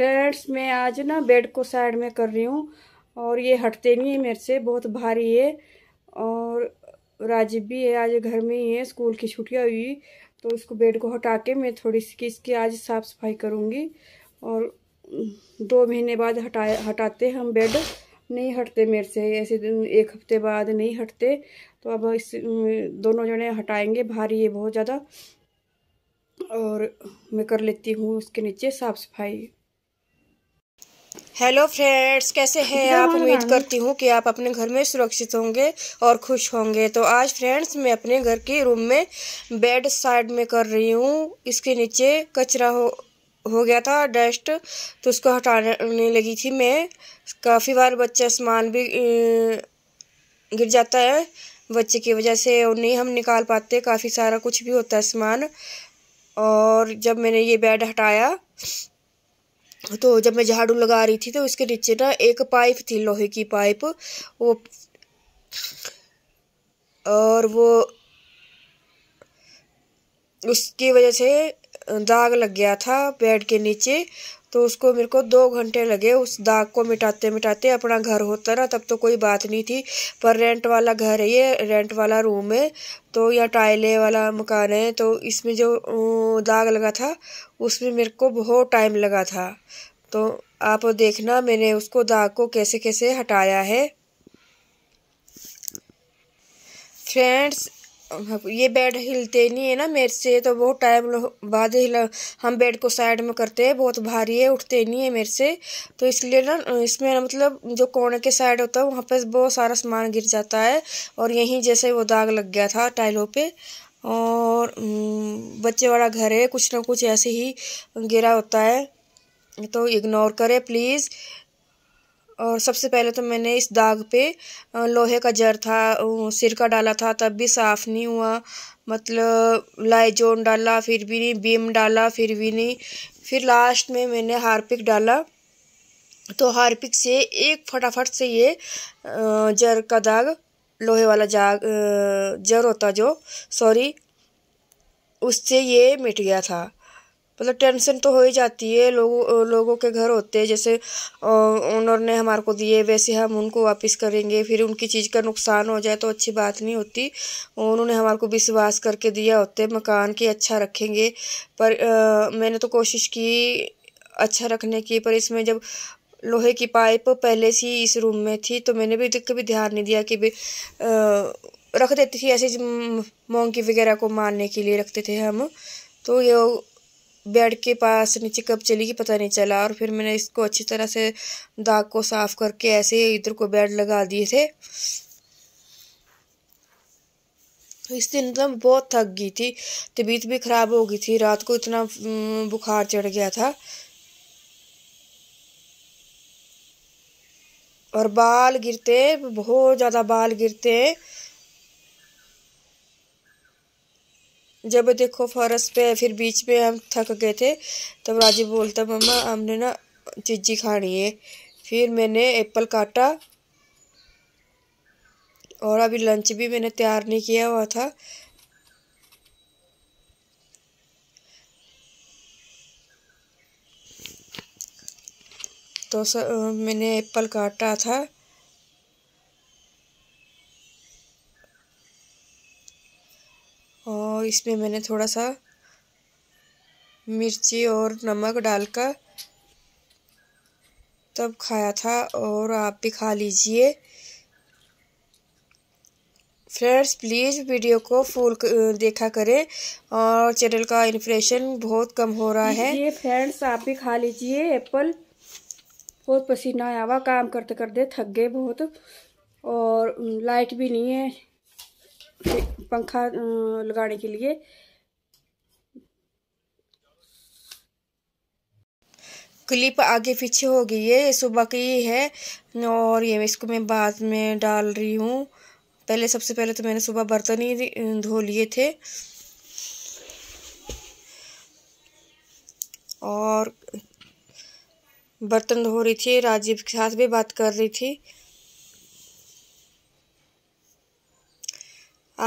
friends मैं आज ना बेड को साइड में कर रही हूँ और ये हटते नहीं है मेरे से बहुत भारी है और राजीव भी है आज घर में ही है स्कूल की छुट्टियाँ हुई तो इसको बेड को हटा के मैं थोड़ी सी इसकी आज साफ़ सफाई करूँगी और दो महीने बाद हटाए हटाते हम बेड नहीं हटते मेरे से ऐसे दिन एक हफ्ते बाद नहीं हटते तो अब इस दोनों जने हटाएंगे भारी है बहुत ज़्यादा और मैं कर लेती हूँ उसके नीचे साफ़ सफाई हेलो फ्रेंड्स कैसे हैं आप उम्मीद करती हूँ कि आप अपने घर में सुरक्षित होंगे और खुश होंगे तो आज फ्रेंड्स मैं अपने घर के रूम में बेड साइड में कर रही हूँ इसके नीचे कचरा हो हो गया था डस्ट तो उसको हटाने लगी थी मैं काफ़ी बार बच्चा सामान भी गिर जाता है बच्चे की वजह से और नहीं हम निकाल पाते काफ़ी सारा कुछ भी होता है सामान और जब मैंने ये बेड हटाया तो जब मैं झाड़ू लगा रही थी तो उसके नीचे ना एक पाइप थी लोहे की पाइप वो और वो उसकी वजह से दाग लग गया था बेड के नीचे तो उसको मेरे को दो घंटे लगे उस दाग को मिटाते मिटाते अपना घर होता ना तब तो कोई बात नहीं थी पर रेंट वाला घर है ये रेंट वाला रूम है तो या टाइले वाला मकान है तो इसमें जो दाग लगा था उसमें मेरे को बहुत टाइम लगा था तो आप देखना मैंने उसको दाग को कैसे कैसे हटाया है फ्रेंड्स हाँ, ये बेड हिलते नहीं है ना मेरे से तो बहुत टाइम बाद हिला हम बेड को साइड में करते हैं बहुत भारी है उठते नहीं है मेरे से तो इसलिए ना इसमें ना मतलब जो कोने के साइड होता है वहाँ पर बहुत सारा सामान गिर जाता है और यहीं जैसे वो दाग लग गया था टाइलों पे और बच्चे वाला घर है कुछ ना कुछ ऐसे ही गिरा होता है तो इग्नोर करें प्लीज़ और सबसे पहले तो मैंने इस दाग पे लोहे का जर था सिरका डाला था तब भी साफ़ नहीं हुआ मतलब लाइजोन डाला फिर भी नहीं बीम डाला फिर भी नहीं फिर लास्ट में मैंने हारपिक डाला तो हारपिक से एक फटाफट से ये जर का दाग लोहे वाला जाग जर होता जो सॉरी उससे ये मिट गया था मतलब टेंशन तो हो ही जाती है लोगों लोगों के घर होते हैं जैसे ओनर ने हमारे को दिए वैसे हम उनको वापस करेंगे फिर उनकी चीज़ का नुकसान हो जाए तो अच्छी बात नहीं होती उन्होंने हमारे को विश्वास करके दिया होते मकान की अच्छा रखेंगे पर आ, मैंने तो कोशिश की अच्छा रखने की पर इसमें जब लोहे की पाइप पहले से ही इस रूम में थी तो मैंने भी कभी ध्यान नहीं दिया कि भी रख देती थी ऐसे मोंकी वगैरह को मारने के लिए रखते थे हम तो ये बेड के पास नीचे कब चली गई पता नहीं चला और फिर मैंने इसको अच्छी तरह से दाग को साफ़ करके ऐसे इधर को बेड लगा दिए थे तो इस दिन मतलब बहुत थक गई थी तबीयत भी ख़राब हो गई थी रात को इतना बुखार चढ़ गया था और बाल गिरते बहुत ज़्यादा बाल गिरते हैं जब देखो फॉरेस्ट पे फिर बीच में हम थक गए थे तब राजीव बोलता मम्मा हमने ना चिज्जी खानी है फिर मैंने एप्पल काटा और अभी लंच भी मैंने तैयार नहीं किया हुआ था तो सर मैंने एप्पल काटा था और इसमें मैंने थोड़ा सा मिर्ची और नमक डालकर तब खाया था और आप भी खा लीजिए फ्रेंड्स प्लीज़ वीडियो को फुल देखा करें और चैनल का इन्फ्रेशन बहुत कम हो रहा है ये फ्रेंड्स आप भी खा लीजिए एप्पल बहुत पसीना आया हुआ काम करते करते थक गए बहुत और लाइट भी नहीं है पंखा लगाने के लिए क्लिप आगे पीछे हो गई है ये सुबह की है और ये इसको मैं बाद में डाल रही हूँ पहले सबसे पहले तो मैंने सुबह बर्तन ही धो लिए थे और बर्तन धो रही थी राजीव के साथ भी बात कर रही थी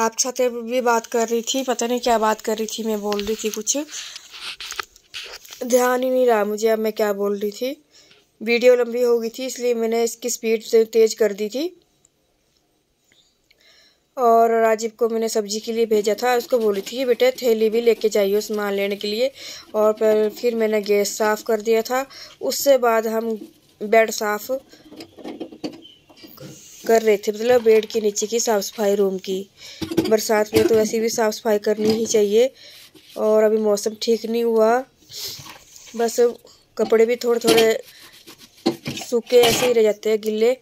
आप छाते भी बात कर रही थी पता नहीं क्या बात कर रही थी मैं बोल रही थी कुछ ध्यान ही नहीं रहा मुझे अब मैं क्या बोल रही थी वीडियो लंबी हो गई थी इसलिए मैंने इसकी स्पीड तेज़ कर दी थी और राजीव को मैंने सब्जी के लिए भेजा था उसको बोली थी कि बेटे थैली भी लेके जाइए सामान लेने के लिए और फिर मैंने गैस साफ़ कर दिया था उससे बाद हम बेड साफ़ कर रहे थे मतलब बेड के नीचे की साफ़ सफाई रूम की बरसात में तो वैसे भी साफ़ सफाई करनी ही चाहिए और अभी मौसम ठीक नहीं हुआ बस कपड़े भी थोड़े थोड़े सूखे ऐसे ही रह जाते हैं गिले